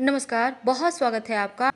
नमस्कार बहुत स्वागत है आपका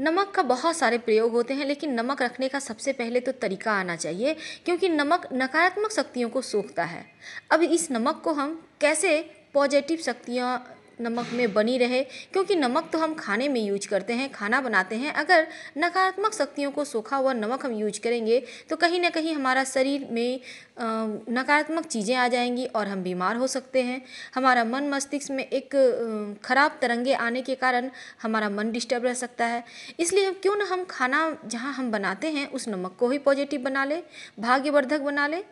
नमक का बहुत सारे प्रयोग होते हैं लेकिन नमक रखने का सबसे पहले तो तरीका आना चाहिए क्योंकि नमक नकारात्मक शक्तियों को सोखता है अब इस नमक को हम कैसे पॉजिटिव शक्तियाँ नमक में बनी रहे क्योंकि नमक तो हम खाने में यूज करते हैं खाना बनाते हैं अगर नकारात्मक शक्तियों को सूखा हुआ नमक हम यूज करेंगे तो कहीं ना कहीं हमारा शरीर में नकारात्मक चीज़ें आ जाएंगी और हम बीमार हो सकते हैं हमारा मन मस्तिष्क में एक ख़राब तरंगे आने के कारण हमारा मन डिस्टर्ब रह सकता है इसलिए क्यों ना हम खाना जहाँ हम बनाते हैं उस नमक को ही पॉजिटिव बना लें भाग्यवर्धक बना लें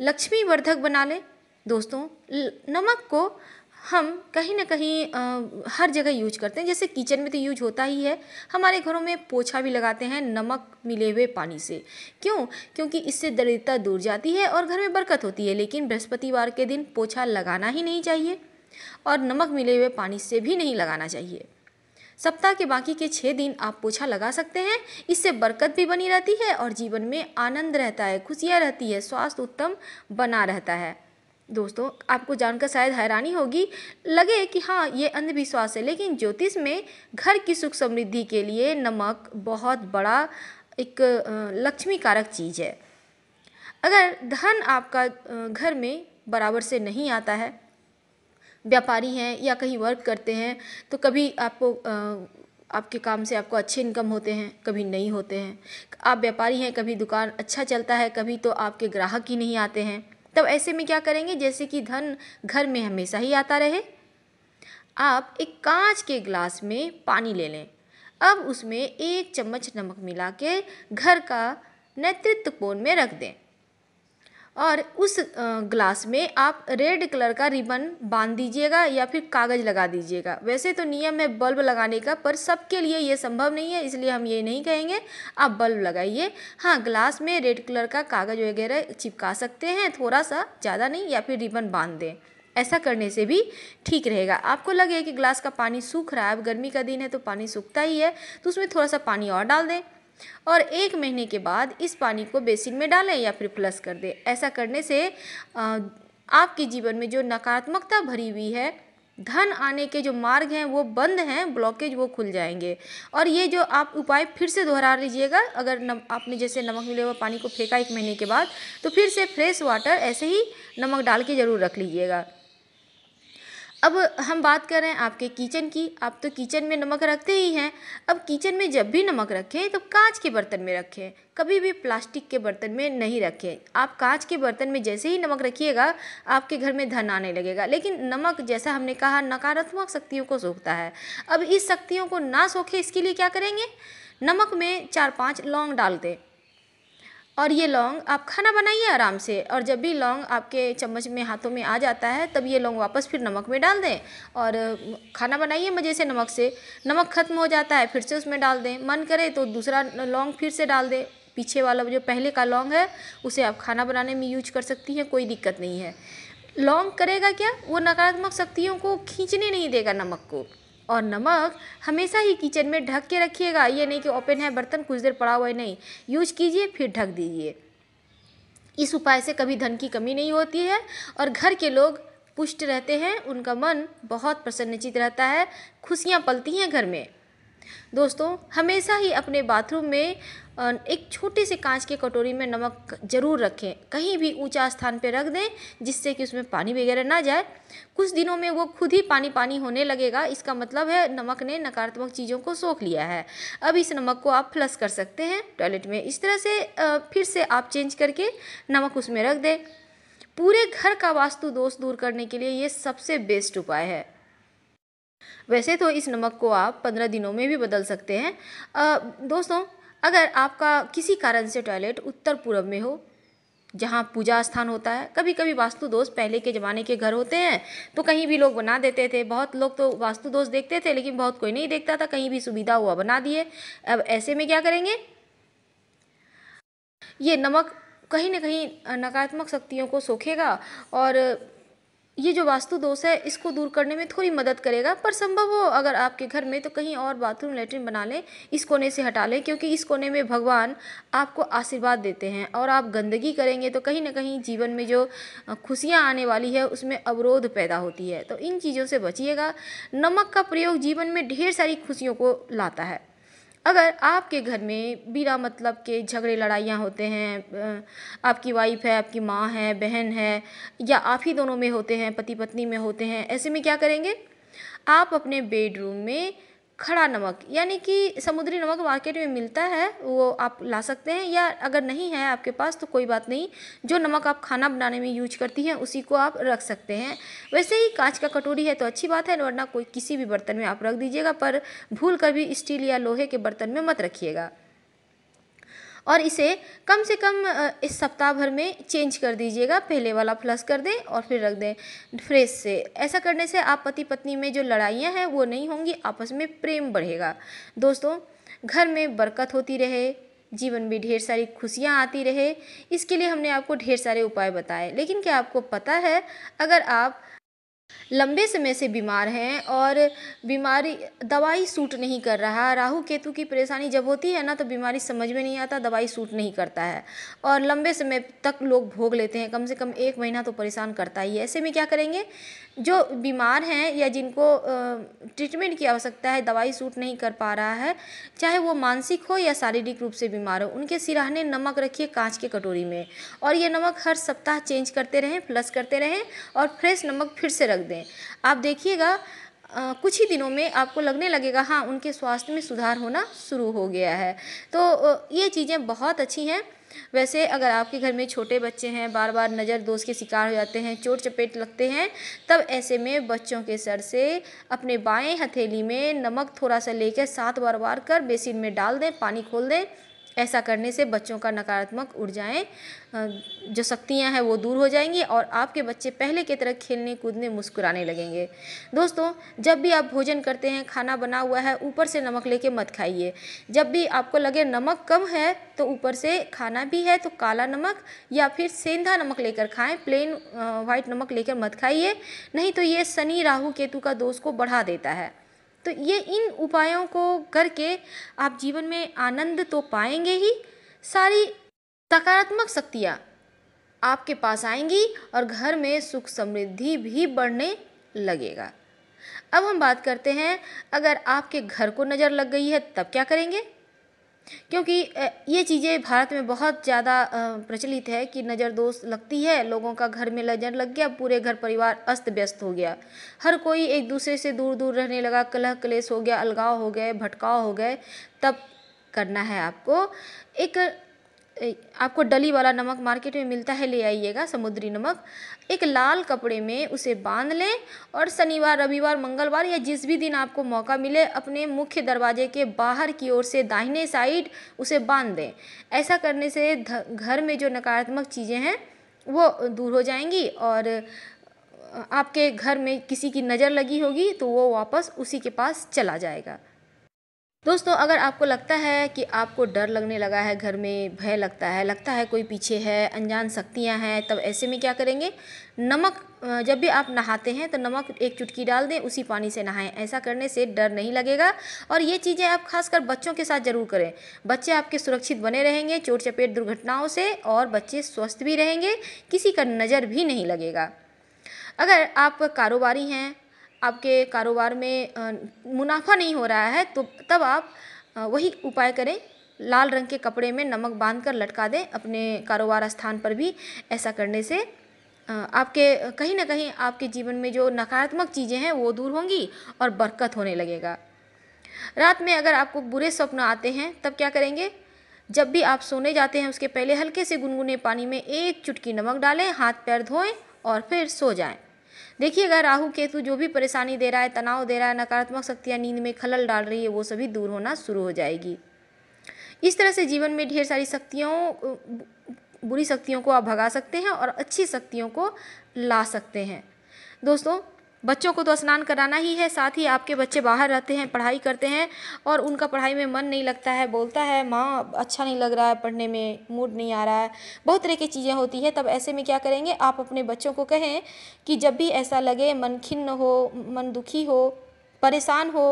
लक्ष्मीवर्धक बना लें दोस्तों नमक को हम कहीं ना कहीं आ, हर जगह यूज करते हैं जैसे किचन में तो यूज होता ही है हमारे घरों में पोछा भी लगाते हैं नमक मिले हुए पानी से क्यों क्योंकि इससे दरिद्रता दूर जाती है और घर में बरकत होती है लेकिन बृहस्पतिवार के दिन पोछा लगाना ही नहीं चाहिए और नमक मिले हुए पानी से भी नहीं लगाना चाहिए सप्ताह के बाकी के छः दिन आप पोछा लगा सकते हैं इससे बरकत भी बनी रहती है और जीवन में आनंद रहता है खुशियाँ रहती है स्वास्थ्य उत्तम बना रहता है दोस्तों आपको जानकर शायद हैरानी होगी लगे कि हाँ ये अंधविश्वास है लेकिन ज्योतिष में घर की सुख समृद्धि के लिए नमक बहुत बड़ा एक लक्ष्मी कारक चीज़ है अगर धन आपका घर में बराबर से नहीं आता है व्यापारी हैं या कहीं वर्क करते हैं तो कभी आपको आपके काम से आपको अच्छे इनकम होते हैं कभी नहीं होते हैं आप व्यापारी हैं कभी दुकान अच्छा चलता है कभी तो आपके ग्राहक ही नहीं आते हैं तब ऐसे में क्या करेंगे जैसे कि धन घर में हमेशा ही आता रहे आप एक कांच के ग्लास में पानी ले लें अब उसमें एक चम्मच नमक मिला के घर का नेतृत्व कोण में रख दें और उस ग्लास में आप रेड कलर का रिबन बांध दीजिएगा या फिर कागज़ लगा दीजिएगा वैसे तो नियम है बल्ब लगाने का पर सबके लिए ये संभव नहीं है इसलिए हम ये नहीं कहेंगे आप बल्ब लगाइए हाँ ग्लास में रेड कलर का कागज़ वगैरह चिपका सकते हैं थोड़ा सा ज़्यादा नहीं या फिर रिबन बांध दें ऐसा करने से भी ठीक रहेगा आपको लगे कि ग्लास का पानी सूख रहा है अब गर्मी का दिन है तो पानी सूखता ही है तो उसमें थोड़ा सा पानी और डाल दें और एक महीने के बाद इस पानी को बेसिन में डालें या फिर फ्लस कर दें ऐसा करने से आपके जीवन में जो नकारात्मकता भरी हुई है धन आने के जो मार्ग हैं वो बंद हैं ब्लॉकेज वो खुल जाएंगे और ये जो आप उपाय फिर से दोहरा लीजिएगा अगर नम, आपने जैसे नमक मिले हुआ पानी को फेंका एक महीने के बाद तो फिर से फ्रेश वाटर ऐसे ही नमक डाल के ज़रूर रख लीजिएगा अब हम बात करें आपके किचन की आप तो किचन में नमक रखते ही हैं अब किचन में जब भी नमक रखें तो कांच के बर्तन में रखें कभी भी प्लास्टिक के बर्तन में नहीं रखें आप कांच के बर्तन में जैसे ही नमक रखिएगा आपके घर में धन आने लगेगा लेकिन नमक जैसा हमने कहा नकारात्मक शक्तियों को सोखता है अब इस शक्तियों को ना सोखे इसके लिए क्या करेंगे नमक में चार पाँच लौंग डाल दें और ये लौंग आप खाना बनाइए आराम से और जब भी लौंग आपके चम्मच में हाथों में आ जाता है तब ये लौंग वापस फिर नमक में डाल दें और खाना बनाइए मज़े से नमक से नमक ख़त्म हो जाता है फिर से उसमें डाल दें मन करे तो दूसरा लौंग फिर से डाल दें पीछे वाला जो पहले का लौंग है उसे आप खाना बनाने में यूज कर सकती हैं कोई दिक्कत नहीं है लौंग करेगा क्या वो नकारात्मक शक्तियों को खींचने नहीं देगा नमक को और नमक हमेशा ही किचन में ढक के रखिएगा ये नहीं कि ओपन है बर्तन कुछ देर पड़ा हुआ है नहीं यूज कीजिए फिर ढक दीजिए इस उपाय से कभी धन की कमी नहीं होती है और घर के लोग पुष्ट रहते हैं उनका मन बहुत प्रसन्नचित रहता है खुशियाँ पलती हैं घर में दोस्तों हमेशा ही अपने बाथरूम में एक छोटे से कांच के कटोरी में नमक ज़रूर रखें कहीं भी ऊंचा स्थान पर रख दें जिससे कि उसमें पानी वगैरह ना जाए कुछ दिनों में वो खुद ही पानी पानी होने लगेगा इसका मतलब है नमक ने नकारात्मक चीज़ों को सोख लिया है अब इस नमक को आप फ्लस कर सकते हैं टॉयलेट में इस तरह से फिर से आप चेंज करके नमक उसमें रख दें पूरे घर का वास्तु दोष दूर करने के लिए ये सबसे बेस्ट उपाय है वैसे तो इस नमक को आप पंद्रह दिनों में भी बदल सकते हैं दोस्तों अगर आपका किसी कारण से टॉयलेट उत्तर पूर्व में हो जहाँ पूजा स्थान होता है कभी कभी वास्तु दोष पहले के ज़माने के घर होते हैं तो कहीं भी लोग बना देते थे बहुत लोग तो वास्तु दोष देखते थे लेकिन बहुत कोई नहीं देखता था कहीं भी सुविधा हुआ बना दिए अब ऐसे में क्या करेंगे ये नमक कहीं ना कहीं नकारात्मक शक्तियों को सोखेगा और ये जो वास्तु दोष है इसको दूर करने में थोड़ी मदद करेगा पर संभव हो अगर आपके घर में तो कहीं और बाथरूम लेटरिन बना लें इस कोने से हटा लें क्योंकि इस कोने में भगवान आपको आशीर्वाद देते हैं और आप गंदगी करेंगे तो कहीं ना कहीं जीवन में जो खुशियाँ आने वाली है उसमें अवरोध पैदा होती है तो इन चीज़ों से बचिएगा नमक का प्रयोग जीवन में ढेर सारी खुशियों को लाता है अगर आपके घर में बिना मतलब के झगड़े लड़ाइयाँ होते हैं आपकी वाइफ़ है आपकी माँ है बहन है या आप ही दोनों में होते हैं पति पत्नी में होते हैं ऐसे में क्या करेंगे आप अपने बेडरूम में खड़ा नमक यानी कि समुद्री नमक मार्केट में मिलता है वो आप ला सकते हैं या अगर नहीं है आपके पास तो कोई बात नहीं जो नमक आप खाना बनाने में यूज करती हैं उसी को आप रख सकते हैं वैसे ही कांच का कटोरी है तो अच्छी बात है वरना कोई किसी भी बर्तन में आप रख दीजिएगा पर भूल कर भी स्टील या लोहे के बर्तन में मत रखिएगा और इसे कम से कम इस सप्ताह भर में चेंज कर दीजिएगा पहले वाला फ्लस कर दें और फिर रख दें फ्रेश से ऐसा करने से आप पति पत्नी में जो लड़ाइयाँ हैं वो नहीं होंगी आपस में प्रेम बढ़ेगा दोस्तों घर में बरकत होती रहे जीवन में ढेर सारी खुशियाँ आती रहे इसके लिए हमने आपको ढेर सारे उपाय बताए लेकिन क्या आपको पता है अगर आप लंबे समय से बीमार हैं और बीमारी दवाई सूट नहीं कर रहा राहु केतु की परेशानी जब होती है ना तो बीमारी समझ में नहीं आता दवाई सूट नहीं करता है और लंबे समय तक लोग भोग लेते हैं कम से कम एक महीना तो परेशान करता ही है ऐसे में क्या करेंगे जो बीमार हैं या जिनको ट्रीटमेंट की आवश्यकता है दवाई सूट नहीं कर पा रहा है चाहे वो मानसिक हो या शारीरिक रूप से बीमार हो उनके सिराहने नमक रखिए कांच के कटोरी में और ये नमक हर सप्ताह चेंज करते रहें प्लस करते रहें और फ्रेश नमक फिर से रख रख दें आप देखिएगा कुछ ही दिनों में आपको लगने लगेगा हाँ उनके स्वास्थ्य में सुधार होना शुरू हो गया है तो ये चीज़ें बहुत अच्छी हैं वैसे अगर आपके घर में छोटे बच्चे हैं बार बार नज़र दोष के शिकार हो जाते हैं चोट चपेट लगते हैं तब ऐसे में बच्चों के सर से अपने बाएं हथेली में नमक थोड़ा सा लेकर सात बार बार कर बेसिन में डाल दें पानी खोल दें ऐसा करने से बच्चों का नकारात्मक ऊर्जाएँ जो शक्तियाँ हैं वो दूर हो जाएंगी और आपके बच्चे पहले की तरह खेलने कूदने मुस्कुराने लगेंगे दोस्तों जब भी आप भोजन करते हैं खाना बना हुआ है ऊपर से नमक लेके मत खाइए जब भी आपको लगे नमक कम है तो ऊपर से खाना भी है तो काला नमक या फिर सेंधा नमक लेकर खाएं प्लेन वाइट नमक लेकर मत खाइए नहीं तो ये शनि राहु केतु का दोष को बढ़ा देता है तो ये इन उपायों को करके आप जीवन में आनंद तो पाएंगे ही सारी सकारात्मक शक्तियाँ आपके पास आएंगी और घर में सुख समृद्धि भी बढ़ने लगेगा अब हम बात करते हैं अगर आपके घर को नज़र लग गई है तब क्या करेंगे क्योंकि ये चीज़ें भारत में बहुत ज़्यादा प्रचलित है कि नज़र दोस्त लगती है लोगों का घर में नज़र लग गया पूरे घर परिवार अस्त व्यस्त हो गया हर कोई एक दूसरे से दूर दूर रहने लगा कलह कलेश हो गया अलगाव हो गए भटकाव हो गए तब करना है आपको एक आपको डली वाला नमक मार्केट में मिलता है ले आइएगा समुद्री नमक एक लाल कपड़े में उसे बांध लें और शनिवार रविवार मंगलवार या जिस भी दिन आपको मौका मिले अपने मुख्य दरवाजे के बाहर की ओर से दाहिने साइड उसे बांध दें ऐसा करने से घर में जो नकारात्मक चीज़ें हैं वो दूर हो जाएंगी और आपके घर में किसी की नज़र लगी होगी तो वो वापस उसी के पास चला जाएगा दोस्तों अगर आपको लगता है कि आपको डर लगने लगा है घर में भय लगता है लगता है कोई पीछे है अनजान शक्तियाँ हैं तब ऐसे में क्या करेंगे नमक जब भी आप नहाते हैं तो नमक एक चुटकी डाल दें उसी पानी से नहाएं ऐसा करने से डर नहीं लगेगा और ये चीज़ें आप खासकर बच्चों के साथ ज़रूर करें बच्चे आपके सुरक्षित बने रहेंगे चोट चपेट दुर्घटनाओं से और बच्चे स्वस्थ भी रहेंगे किसी का नज़र भी नहीं लगेगा अगर आप कारोबारी हैं आपके कारोबार में मुनाफा नहीं हो रहा है तो तब आप वही उपाय करें लाल रंग के कपड़े में नमक बांध कर लटका दें अपने कारोबार स्थान पर भी ऐसा करने से आपके कहीं ना कहीं आपके जीवन में जो नकारात्मक चीज़ें हैं वो दूर होंगी और बरकत होने लगेगा रात में अगर आपको बुरे स्वप्न आते हैं तब क्या करेंगे जब भी आप सोने जाते हैं उसके पहले हल्के से गुनगुने पानी में एक चुटकी नमक डालें हाथ पैर धोएं और फिर सो जाएं देखिएगा राहु केतु जो भी परेशानी दे रहा है तनाव दे रहा है नकारात्मक शक्तियाँ नींद में खलल डाल रही है वो सभी दूर होना शुरू हो जाएगी इस तरह से जीवन में ढेर सारी शक्तियों बुरी शक्तियों को आप भगा सकते हैं और अच्छी शक्तियों को ला सकते हैं दोस्तों बच्चों को तो स्नान कराना ही है साथ ही आपके बच्चे बाहर रहते हैं पढ़ाई करते हैं और उनका पढ़ाई में मन नहीं लगता है बोलता है माँ अच्छा नहीं लग रहा है पढ़ने में मूड नहीं आ रहा है बहुत तरह की चीज़ें होती है तब ऐसे में क्या करेंगे आप अपने बच्चों को कहें कि जब भी ऐसा लगे मन खिन्न हो मन दुखी हो परेशान हो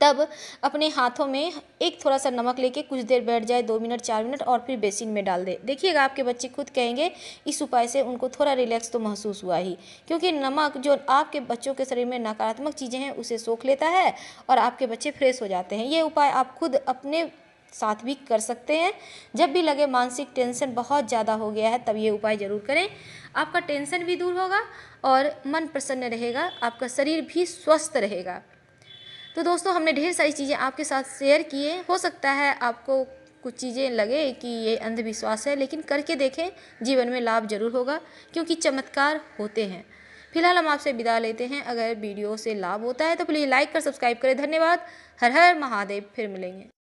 तब अपने हाथों में एक थोड़ा सा नमक लेके कुछ देर बैठ जाए दो मिनट चार मिनट और फिर बेसिन में डाल दे देखिएगा आपके बच्चे खुद कहेंगे इस उपाय से उनको थोड़ा रिलैक्स तो महसूस हुआ ही क्योंकि नमक जो आपके बच्चों के शरीर में नकारात्मक चीज़ें हैं उसे सोख लेता है और आपके बच्चे फ्रेश हो जाते हैं ये उपाय आप खुद अपने साथ भी कर सकते हैं जब भी लगे मानसिक टेंशन बहुत ज़्यादा हो गया है तब ये उपाय ज़रूर करें आपका टेंशन भी दूर होगा और मन प्रसन्न रहेगा आपका शरीर भी स्वस्थ रहेगा तो दोस्तों हमने ढेर सारी चीज़ें आपके साथ शेयर किए हो सकता है आपको कुछ चीज़ें लगे कि ये अंधविश्वास है लेकिन करके देखें जीवन में लाभ जरूर होगा क्योंकि चमत्कार होते हैं फिलहाल हम आपसे विदा लेते हैं अगर वीडियो से लाभ होता है तो प्लीज़ लाइक कर सब्सक्राइब करें धन्यवाद हर हर महादेव फिर मिलेंगे